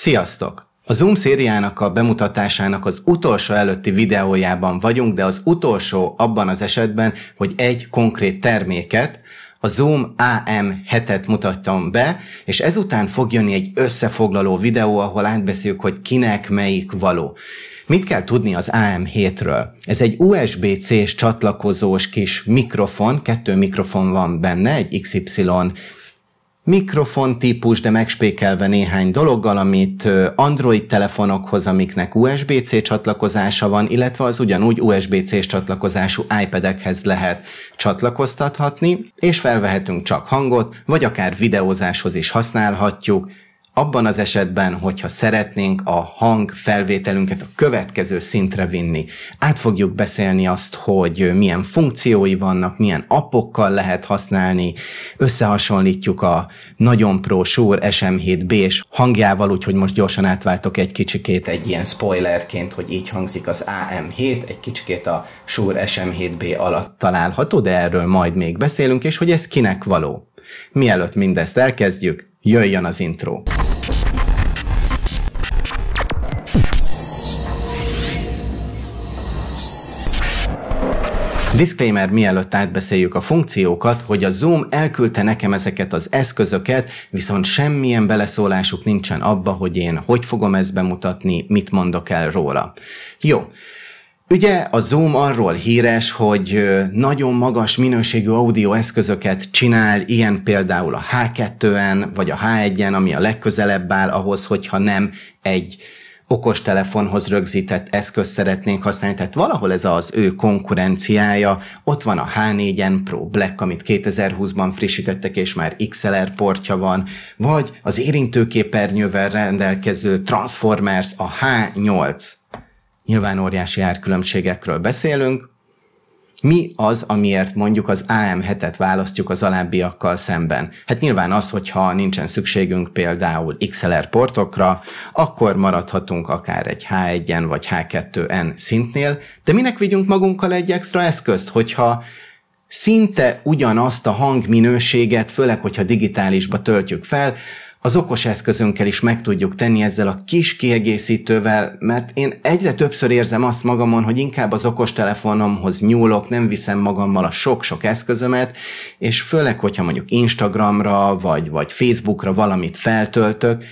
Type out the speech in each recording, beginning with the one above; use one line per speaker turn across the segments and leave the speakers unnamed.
Sziasztok! A Zoom szériának a bemutatásának az utolsó előtti videójában vagyunk, de az utolsó abban az esetben, hogy egy konkrét terméket, a Zoom AM7-et mutattam be, és ezután fog jönni egy összefoglaló videó, ahol átbeszéljük, hogy kinek melyik való. Mit kell tudni az AM7-ről? Ez egy USB-C-s csatlakozós kis mikrofon, kettő mikrofon van benne, egy XY mikrofon típus, de megspékelve néhány dologgal, amit Android telefonokhoz, amiknek USB-C csatlakozása van, illetve az ugyanúgy USB-C csatlakozású iPad-ekhez lehet csatlakoztathatni, és felvehetünk csak hangot, vagy akár videózáshoz is használhatjuk, abban az esetben, hogyha szeretnénk a hang felvételünket a következő szintre vinni, át fogjuk beszélni azt, hogy milyen funkciói vannak, milyen appokkal lehet használni, összehasonlítjuk a nagyon pro Shure SM7B-s hangjával, úgyhogy most gyorsan átváltok egy kicsikét egy ilyen spoilerként, hogy így hangzik az AM7, egy kicsikét a Shure SM7B alatt található, de erről majd még beszélünk, és hogy ez kinek való. Mielőtt mindezt elkezdjük, Jöjjön az intro! Disclaimer, mielőtt átbeszéljük a funkciókat, hogy a Zoom elküldte nekem ezeket az eszközöket, viszont semmilyen beleszólásuk nincsen abba, hogy én hogy fogom ezt bemutatni, mit mondok el róla. Jó, Ugye a Zoom arról híres, hogy nagyon magas minőségű audio eszközöket csinál, ilyen például a H2-en, vagy a H1-en, ami a legközelebb áll ahhoz, hogyha nem egy okostelefonhoz rögzített eszköz szeretnénk használni, tehát valahol ez az ő konkurenciája. Ott van a H4N Pro Black, amit 2020-ban frissítettek, és már XLR portja van, vagy az érintőképernyővel rendelkező Transformers a H8 Nyilván óriási árkülönbségekről beszélünk. Mi az, amiért mondjuk az AM7-et választjuk az alábbiakkal szemben? Hát nyilván az, hogyha nincsen szükségünk például XLR portokra, akkor maradhatunk akár egy H1-en vagy H2-en szintnél, de minek vigyünk magunkkal egy extra eszközt, hogyha szinte ugyanazt a hangminőséget, főleg, hogyha digitálisba töltjük fel, az okos eszközünkkel is meg tudjuk tenni ezzel a kis kiegészítővel, mert én egyre többször érzem azt magamon, hogy inkább az okostelefonomhoz nyúlok, nem viszem magammal a sok-sok eszközömet, és főleg, hogyha mondjuk Instagramra vagy, vagy Facebookra valamit feltöltök,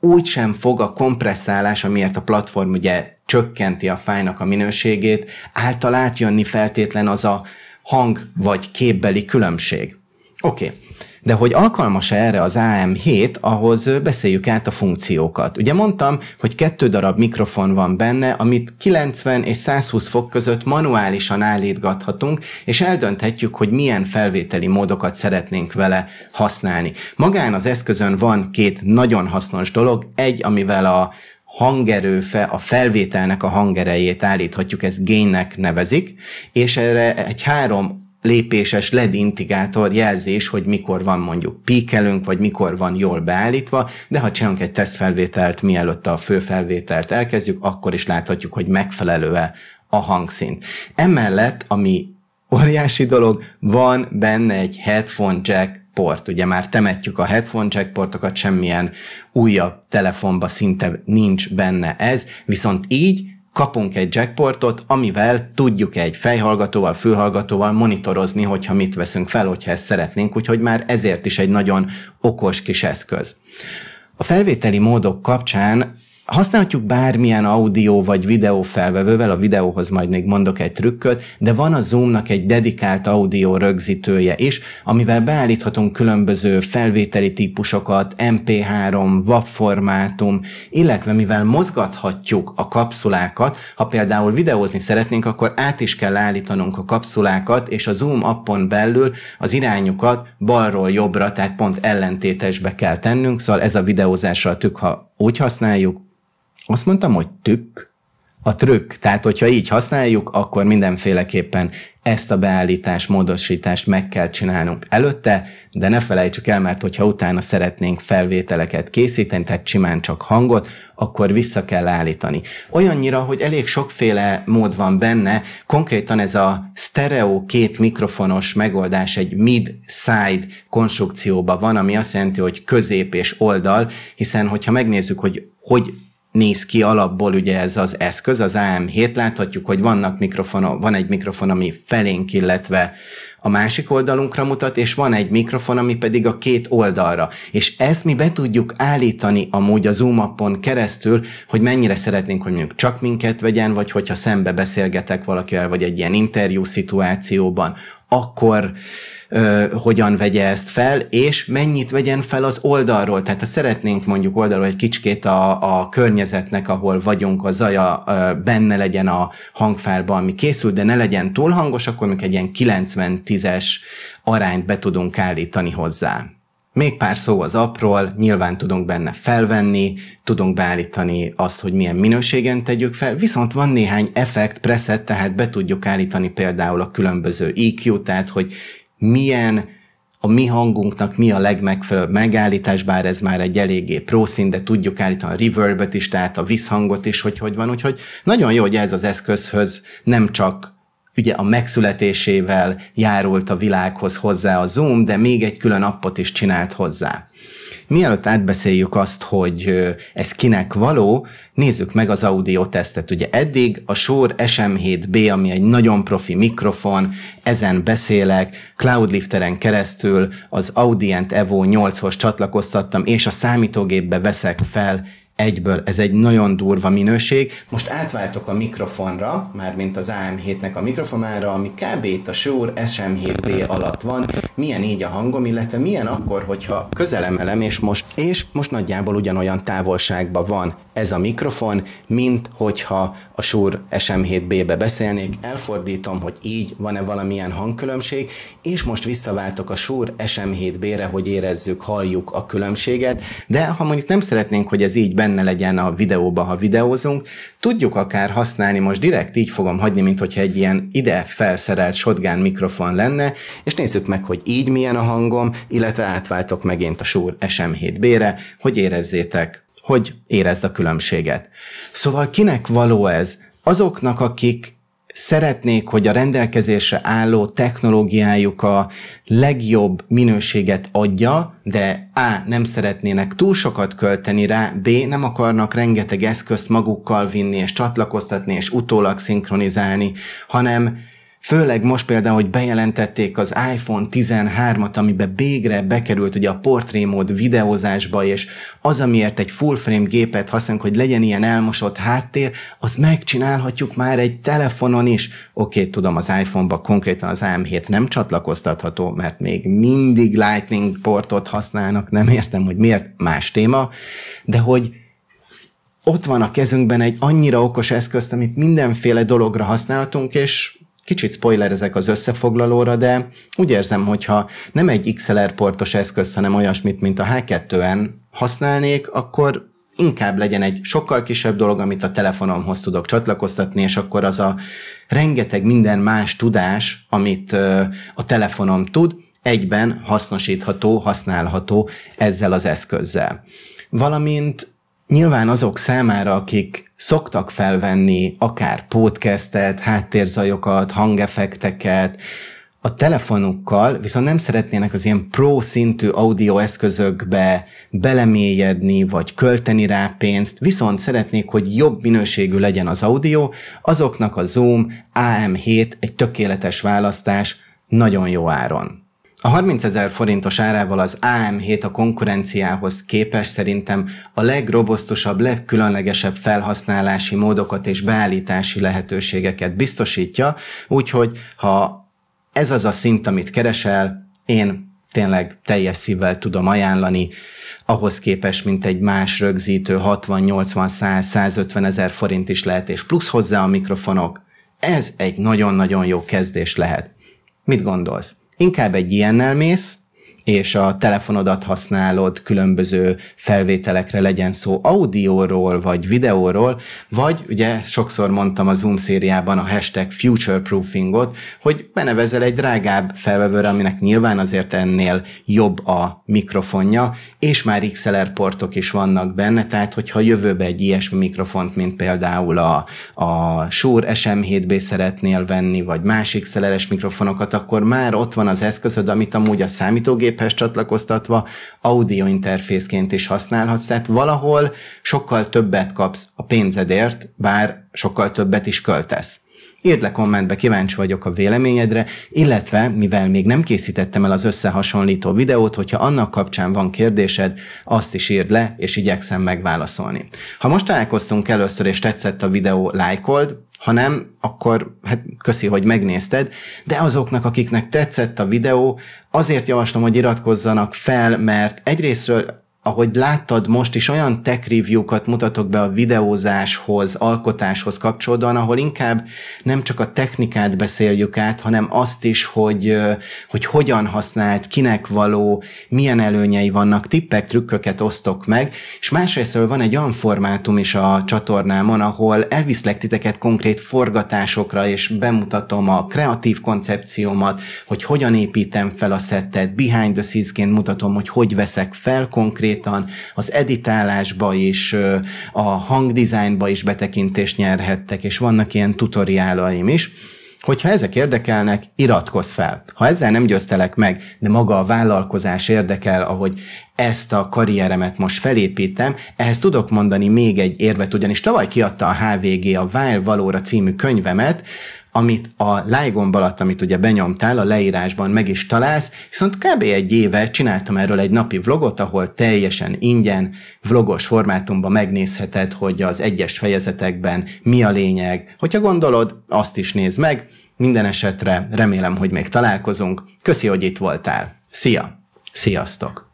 úgy sem fog a kompresszálás, amiért a platform ugye csökkenti a fájnak a minőségét, által átjönni feltétlen az a hang vagy képbeli különbség. Oké, okay. De hogy alkalmas erre az AM7, ahhoz beszéljük át a funkciókat. Ugye mondtam, hogy kettő darab mikrofon van benne, amit 90 és 120 fok között manuálisan állítgathatunk, és eldönthetjük, hogy milyen felvételi módokat szeretnénk vele használni. Magán az eszközön van két nagyon hasznos dolog. Egy, amivel a hangerő, fe, a felvételnek a hangerejét állíthatjuk, ezt génnek nevezik, és erre egy három lépéses LED indikátor jelzés, hogy mikor van mondjuk píkelünk, vagy mikor van jól beállítva, de ha csinálunk egy tesztfelvételt, mielőtt a főfelvételt elkezdjük, akkor is láthatjuk, hogy megfelelő-e a hangszint. Emellett, ami óriási dolog, van benne egy headphone jack port. Ugye már temetjük a headphone jack portokat, semmilyen újabb telefonba szinte nincs benne ez, viszont így kapunk egy jackportot, amivel tudjuk egy fejhallgatóval, fülhallgatóval monitorozni, hogyha mit veszünk fel, hogyha ezt szeretnénk, úgyhogy már ezért is egy nagyon okos kis eszköz. A felvételi módok kapcsán használhatjuk bármilyen audio vagy videó felvevővel, a videóhoz majd még mondok egy trükköt, de van a Zoomnak egy dedikált audio rögzítője is, amivel beállíthatunk különböző felvételi típusokat, MP3, WAV formátum, illetve mivel mozgathatjuk a kapszulákat, ha például videózni szeretnénk, akkor át is kell állítanunk a kapszulákat, és a Zoom appon belül az irányukat balról jobbra, tehát pont ellentétesbe kell tennünk, szóval ez a videózással tük, ha úgy használjuk, azt mondtam, hogy tükk. A trükk, tehát hogyha így használjuk, akkor mindenféleképpen ezt a beállítás, módosítást meg kell csinálnunk előtte, de ne felejtsük el, mert hogyha utána szeretnénk felvételeket készíteni, tehát simán csak hangot, akkor vissza kell állítani. Olyannyira, hogy elég sokféle mód van benne, konkrétan ez a stereo két mikrofonos megoldás egy mid-side konstrukcióban van, ami azt jelenti, hogy közép és oldal, hiszen hogyha megnézzük, hogy hogy néz ki alapból ugye ez az eszköz, az AM7, láthatjuk, hogy vannak mikrofona van egy mikrofon, ami felénk, illetve a másik oldalunkra mutat, és van egy mikrofon, ami pedig a két oldalra. És ezt mi be tudjuk állítani amúgy a Zoom appon keresztül, hogy mennyire szeretnénk, hogy mondjuk csak minket vegyen, vagy hogyha szembe beszélgetek valakivel, vagy egy ilyen interjú szituációban, akkor ö, hogyan vegye ezt fel, és mennyit vegyen fel az oldalról. Tehát ha szeretnénk mondjuk oldalról egy kicsikét a, a környezetnek, ahol vagyunk, a zaja ö, benne legyen a hangfárban, ami készül, de ne legyen túl hangos, akkor még egy ilyen 90-10-es arányt be tudunk állítani hozzá. Még pár szó az apról, nyilván tudunk benne felvenni, tudunk beállítani azt, hogy milyen minőségen tegyük fel, viszont van néhány effekt preset, tehát be tudjuk állítani például a különböző EQ, tehát hogy milyen a mi hangunknak mi a legmegfelelőbb megállítás, bár ez már egy eléggé prószín, de tudjuk állítani a reverbet is, tehát a visszhangot is, hogy hogy van. Úgyhogy nagyon jó, hogy ez az eszközhöz nem csak ugye a megszületésével járult a világhoz hozzá a Zoom, de még egy külön appot is csinált hozzá. Mielőtt átbeszéljük azt, hogy ez kinek való, nézzük meg az audio tesztet. Ugye eddig a Shure SM7B, ami egy nagyon profi mikrofon, ezen beszélek, Cloudlifteren keresztül az Audient Evo 8-hoz csatlakoztattam, és a számítógépbe veszek fel egyből, ez egy nagyon durva minőség. Most átváltok a mikrofonra, mármint az AM7-nek a mikrofonára, ami kb. itt a Shure SM7B alatt van, milyen így a hangom, illetve milyen akkor, hogyha közelemelem és most, és most nagyjából ugyanolyan távolságban van ez a mikrofon, mint hogyha a Shure SM7B-be beszélnék. Elfordítom, hogy így van-e valamilyen hangkülönbség, és most visszaváltok a Shure SM7B-re, hogy érezzük, halljuk a különbséget, de ha mondjuk nem szeretnénk, hogy ez így benne legyen a videóba, ha videózunk, tudjuk akár használni, most direkt így fogom hagyni, mint hogyha egy ilyen ide felszerelt shotgun mikrofon lenne, és nézzük meg, hogy így milyen a hangom, illetve átváltok megint a Shure SM7B-re, hogy érezzétek, hogy érezd a különbséget. Szóval kinek való ez? Azoknak, akik szeretnék, hogy a rendelkezésre álló technológiájuk a legjobb minőséget adja, de A. nem szeretnének túl sokat költeni rá, B. nem akarnak rengeteg eszközt magukkal vinni és csatlakoztatni és utólag szinkronizálni, hanem Főleg most például, hogy bejelentették az iPhone 13-at, amiben végre bekerült ugye a portrémód videózásba, és az, amiért egy full frame gépet használunk, hogy legyen ilyen elmosott háttér, azt megcsinálhatjuk már egy telefonon is. Oké, okay, tudom, az iPhone-ba konkrétan az AM7 nem csatlakoztatható, mert még mindig Lightning portot használnak, nem értem, hogy miért, más téma, de hogy ott van a kezünkben egy annyira okos eszközt, amit mindenféle dologra használhatunk, és Kicsit spoiler ezek az összefoglalóra, de úgy érzem, hogyha nem egy XLR portos eszköz, hanem olyasmit, mint a H2N használnék, akkor inkább legyen egy sokkal kisebb dolog, amit a telefonomhoz tudok csatlakoztatni, és akkor az a rengeteg minden más tudás, amit a telefonom tud, egyben hasznosítható, használható ezzel az eszközzel. Valamint nyilván azok számára, akik szoktak felvenni akár podcastet, háttérzajokat, hangefekteket, a telefonukkal viszont nem szeretnének az ilyen pro szintű audio eszközökbe belemélyedni, vagy költeni rá pénzt, viszont szeretnék, hogy jobb minőségű legyen az audio, azoknak a Zoom AM7 egy tökéletes választás, nagyon jó áron. A 30 ezer forintos árával az AM7 a konkurenciához képes szerintem a legrobosztusabb, legkülönlegesebb felhasználási módokat és beállítási lehetőségeket biztosítja, úgyhogy ha ez az a szint, amit keresel, én tényleg teljes szívvel tudom ajánlani, ahhoz képes, mint egy más rögzítő 60-80-100-150 ezer forint is lehet, és plusz hozzá a mikrofonok. Ez egy nagyon-nagyon jó kezdés lehet. Mit gondolsz? Inkább egy ilyennel mész, és a telefonodat használod különböző felvételekre, legyen szó audióról, vagy videóról, vagy ugye sokszor mondtam a Zoom szériában a hashtag future-proofingot, hogy benevezel egy drágább felvevőre, aminek nyilván azért ennél jobb a mikrofonja, és már XLR portok is vannak benne, tehát hogyha jövőbe egy ilyesmi mikrofont, mint például a, a Shure SM7B szeretnél venni, vagy más XLR-es mikrofonokat, akkor már ott van az eszközöd, amit amúgy a számítógép képhez csatlakoztatva audio interfészként is használhatsz, tehát valahol sokkal többet kapsz a pénzedért, bár sokkal többet is költesz. Írd le kommentbe, kíváncsi vagyok a véleményedre, illetve, mivel még nem készítettem el az összehasonlító videót, hogyha annak kapcsán van kérdésed, azt is írd le, és igyekszem megválaszolni. Ha most találkoztunk először, és tetszett a videó, lájkold, ha nem, akkor hát köszi, hogy megnézted, de azoknak, akiknek tetszett a videó, azért javaslom, hogy iratkozzanak fel, mert egyrésztről ahogy láttad most is olyan tech review mutatok be a videózáshoz, alkotáshoz kapcsolódóan, ahol inkább nem csak a technikát beszéljük át, hanem azt is, hogy, hogy hogyan használt, kinek való, milyen előnyei vannak, tippek, trükköket osztok meg, és másrésztről van egy olyan formátum is a csatornámon, ahol elviszlek titeket konkrét forgatásokra, és bemutatom a kreatív koncepciómat, hogy hogyan építem fel a szettet, behind the scenes ként mutatom, hogy hogy veszek fel konkrét konkrétan az editálásba is, a hangdesignba is betekintést nyerhettek, és vannak ilyen tutoriálaim is. Hogyha ezek érdekelnek, iratkozz fel. Ha ezzel nem győztelek meg, de maga a vállalkozás érdekel, ahogy ezt a karrieremet most felépítem, ehhez tudok mondani még egy érvet, ugyanis tavaly kiadta a HVG a Vál Valóra című könyvemet, amit a Ligon alatt, amit ugye benyomtál, a leírásban meg is találsz, viszont kb. egy éve csináltam erről egy napi vlogot, ahol teljesen ingyen, vlogos formátumban megnézheted, hogy az egyes fejezetekben mi a lényeg. Hogyha gondolod, azt is nézd meg, minden esetre remélem, hogy még találkozunk. Köszi, hogy itt voltál. Szia! Sziasztok!